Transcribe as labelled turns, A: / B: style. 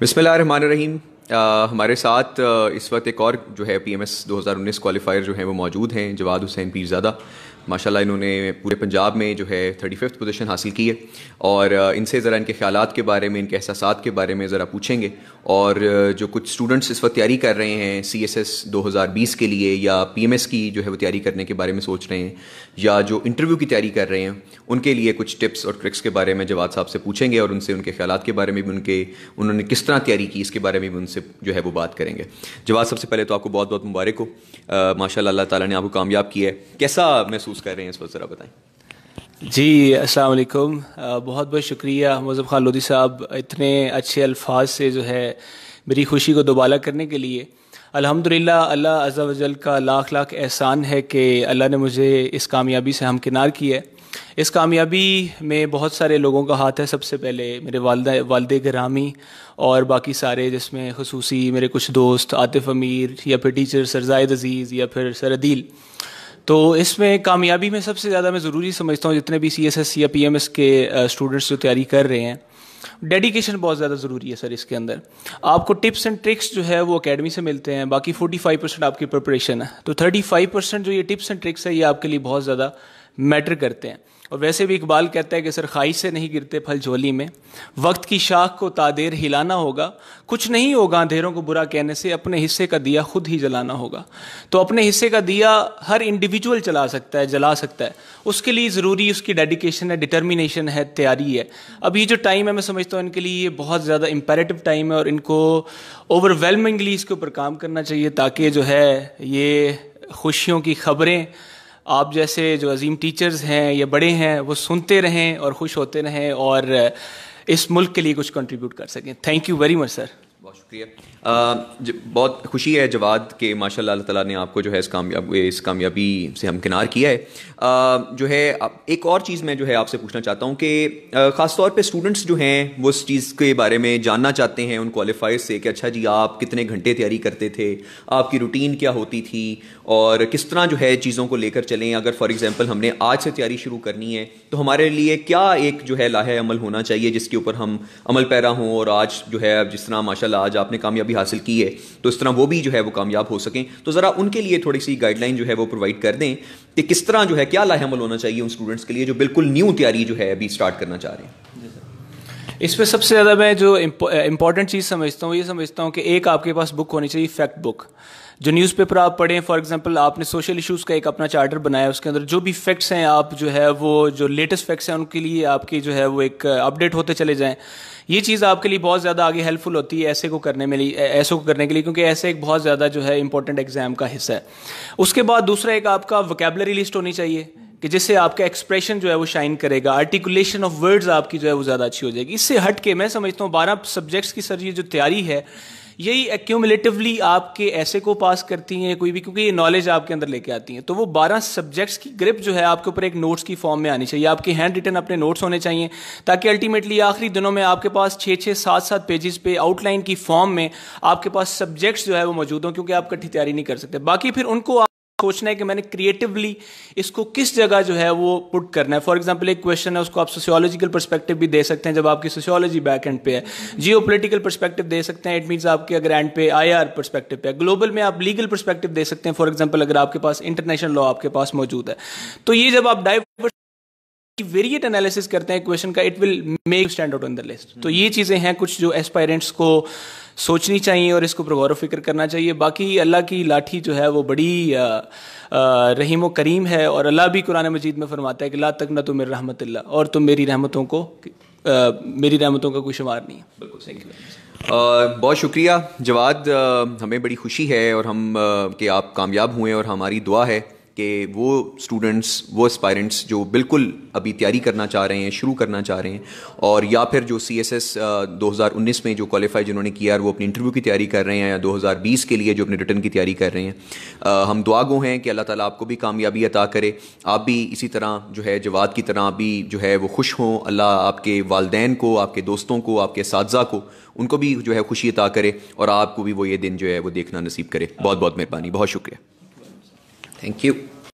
A: बिसमिल्ल रहीम हमारे साथ इस वक्त एक और जो है पी एम एस दो हज़ार उन्नीस क्वालिफायर जो है वो मौजूद हैं जवाद हुसैन पीरजादा माशाल्लाह इन्होंने पूरे पंजाब में जो है थर्टी फिफ्थ पोजिशन हासिल की है और इनसे ज़रा इनके ख्याल के बारे में इनके एहसास के बारे में ज़रा पूछेंगे और जो कुछ स्टूडेंट्स इस वक्त तैयारी कर रहे हैं सी एस एस दो हज़ार बीस के लिए या पी एम एस की जो है वो तैयारी करने के बारे में सोच रहे हैं या जो इंटरव्यू की तैयारी कर रहे हैं उनके लिए कुछ टिप्स और ट्रिक्स के बारे में जवाब साहब से पूछेंगे और उनसे उनके ख्याल के बारे में भी उनके उन्होंने किस तरह तैयारी की इसके बारे में भी उनसे जो है वो बात करेंगे जवाब सबसे पहले तो आपको बहुत बहुत मुबारक हो माशा अल्लाह ताला ने आपको कामयाब किया है कैसा महसूस महसूस कर रहे हैं इस वक्त ज़रा बताएं
B: जी अस्सलाम वालेकुम बहुत बहुत शुक्रिया मज़ब खान लोधी साहब इतने अच्छे अल्फाज से जो है मेरी खुशी को दोबाला करने के लिए अल्हम्दुलिल्लाह अल्लाह अज़ा वजल का लाख लाख एहसान है कि अल्लाह ने मुझे इस कामयाबी से हमकिनार किया है इस कामयाबी में बहुत सारे लोगों का हाथ है सबसे पहले मेरे वालदा वालद ग्रामी और बाकी सारे जिसमें खसूसी मेरे कुछ दोस्त आतिफ़ अमीर या फिर टीचर सरजायद अज़ीज़ या फिर सरदील तो इसमें कामयाबी में सबसे ज़्यादा मैं ज़रूरी समझता हूँ जितने भी सी एस एस या पी एम एस के स्टूडेंट्स जो तैयारी कर रहे हैं डेडिकेशन बहुत ज़्यादा ज़रूरी है सर इसके अंदर आपको टिप्स एंड ट्रिक्स जो है वो अकेडमी से मिलते हैं बाकी फोर्टी फाइव परसेंट आपकी प्रिपरेशन है तो थर्टी फाइव परसेंट जो ये टिप्स एंड ट्रिक्स है ये आपके लिए बहुत ज़्यादा मैटर करते हैं और वैसे भी इकबाल कहता है कि सर ख्वाहिश से नहीं गिरते फल झोली में वक्त की शाख को तादेर हिलाना होगा कुछ नहीं होगा अंधेरों को बुरा कहने से अपने हिस्से का दिया खुद ही जलाना होगा तो अपने हिस्से का दिया हर इंडिविजुअल चला सकता है जला सकता है उसके लिए ज़रूरी उसकी डेडिकेशन है डिटर्मिनेशन है तैयारी है अब ये जो टाइम है मैं समझता हूँ इनके लिए ये बहुत ज़्यादा इम्पेरेटिव टाइम है और इनको ओवरवेलमिंगली इसके ऊपर काम करना चाहिए ताकि जो है ये खुशियों की खबरें आप जैसे जो अजीम टीचर्स हैं या बड़े हैं वो सुनते रहें और खुश होते रहें और इस मुल्क के लिए कुछ कंट्रीब्यूट कर सकें thank you very much sir
A: बहुत शुक्रिया बहुत खुशी है जवाद के माशा तला ने आपको जो है इस कामयाब इस कामयाबी से हमकिनार किया है आ, जो है एक और चीज़ मैं जो है आपसे पूछना चाहता हूँ कि ख़ासतौर पर पे स्टूडेंट्स जो हैं वो इस चीज़ के बारे में जानना चाहते हैं उन क्वालिफाइज से कि अच्छा जी आप कितने घंटे तैयारी करते थे आपकी रूटीन क्या होती थी और किस तरह जो है चीज़ों को लेकर चलें अगर फॉर एग्ज़ाम्पल हमने आज से तैयारी शुरू करनी है तो हमारे लिए क्या एक जो है लाहे अमल होना चाहिए जिसके ऊपर हम अमल पैरा हों और आज जो है जिस तरह माशा आज आपने कामयाबी हासिल की है तो इस तरह वो भी जो है वो कामयाब हो सकें तो ज़रा उनके लिए थोड़ी सी गाइडलाइन जो है वो प्रोवाइड कर दें कि किस तरह जो है क्या लाहमल होना चाहिए उन स्टूडेंट्स के लिए जो बिल्कुल न्यू तैयारी जो है अभी स्टार्ट करना चाह रहे हैं इसमें सबसे ज़्यादा मैं
B: जो इंपॉर्टेंट चीज़ समझता हूँ ये समझता हूँ कि एक आपके पास बुक होनी चाहिए फैक्ट बुक जो न्यूज़पेपर आप पढ़ें फॉर एग्जांपल आपने सोशल इश्यूज़ का एक अपना चार्टर बनाया उसके अंदर जो भी फैक्ट्स हैं आप जो है वो जो लेटेस्ट फैक्ट्स हैं उनके लिए आपकी जो है वो एक अपडेट होते चले जाएं ये चीज़ आपके लिए बहुत ज़्यादा आगे हेल्पफुल होती है ऐसे को करने में लिए ऐसे को करने के लिए क्योंकि ऐसे एक बहुत ज़्यादा जो है इंपॉर्टेंट एग्जाम का हिस्सा है उसके बाद दूसरा एक आपका वोकेबलरी लिस्ट होनी चाहिए कि जिससे आपका एक्सप्रेशन जो है वो शाइन करेगा आर्टिकुलेशन ऑफ वर्ड्स आपकी जो है वो ज़्यादा अच्छी हो जाएगी इससे हट के मैं समझता हूँ बारह सब्जेक्ट्स की सर ये जो तैयारी है यही एक्यूमलेटिवली आपके ऐसे को पास करती हैं कोई भी क्योंकि ये नॉलेज आपके अंदर लेके आती हैं तो वो बारह सब्जेक्ट्स की ग्रिप जो है आपके ऊपर एक नोट्स की फॉर्म में आनी चाहिए आपके हैंड रिटन अपने नोट्स होने चाहिए ताकि अल्टीमेटली आखिरी दिनों में आपके पास छः छः सात सात पेजेस पे आउटलाइन की फॉर्म में आपके पास सब्जेक्ट्स जो है वो मौजूद हों क्योंकि आप इकट्ठी तैयारी नहीं कर सकते बाकी फिर उनको सोचना है कि मैंने क्रिएटिवली इसको किस जगह जो है वो पुट करना है फॉर एग्जाम्पल एक क्वेश्चन है उसको आप सोशियोलॉजिकल परस्पेक्टिव भी दे सकते हैं जब आपकी सोशियोलॉजी बैक एंड पे है जियो पोलिटिकल परस्पेक्टिव दे सकते हैं इट मीन्स आपके अगर एंड पे आई आर परस्पेक्टिव पे ग्लोबल में आप लीगल परस्पेक्टिव दे सकते हैं फॉर एग्जाम्पल अगर आपके पास इंटरनेशनल लॉ आपके पास मौजूद है तो ये जब आप डाइवर्स कि वेरिएट एनालिसिस करते हैं क्वेश्चन का it will make stand out in the list तो ये चीज़ें हैं कुछ जो एस्पायरेंट्स को सोचनी चाहिए और इसको गौर फिक्र करना चाहिए बाकी अल्लाह की लाठी जो है वो बड़ी रहीम करीम है और अल्लाह भी कुरान मजीद में फरमाता है कि ला तक ना तो मेरे रहमत और तुम मेरी रहमतों को आ, मेरी रहमतों का कोई शुमार नहीं है बिल्कुल थैंक यू
A: बहुत शुक्रिया जवाद हमें बड़ी खुशी है और हम कि आप कामयाब हुए और हमारी दुआ है कि वो स्टूडेंट्स वो एस्पायरेंट्स जो बिल्कुल अभी तैयारी करना चाह रहे हैं शुरू करना चाह रहे हैं और या फिर जो सी एस एस दो हज़ार उन्नीस में जो क्वालिफाई जिन्होंने किया है वो अपनी इंटरव्यू की तैयारी कर रहे हैं या दो हज़ार बीस के लिए जो अपने रिटर्न की तैयारी कर रहे हैं आ, हम दुआ गो हैं कि अल्लाह ताली आपको भी कामयाबी अता करे आप भी इसी तरह जो है जवाब की तरह भी जो है वो खुश हों अल्लाह आपके वालदेन को आपके दोस्तों को आपके साजा को उनको भी जो है खुशी अता करे और आपको भी वो ये दिन जो है वो देखना नसीब करे बहुत बहुत मेहरबानी बहुत शुक्रिया Thank you.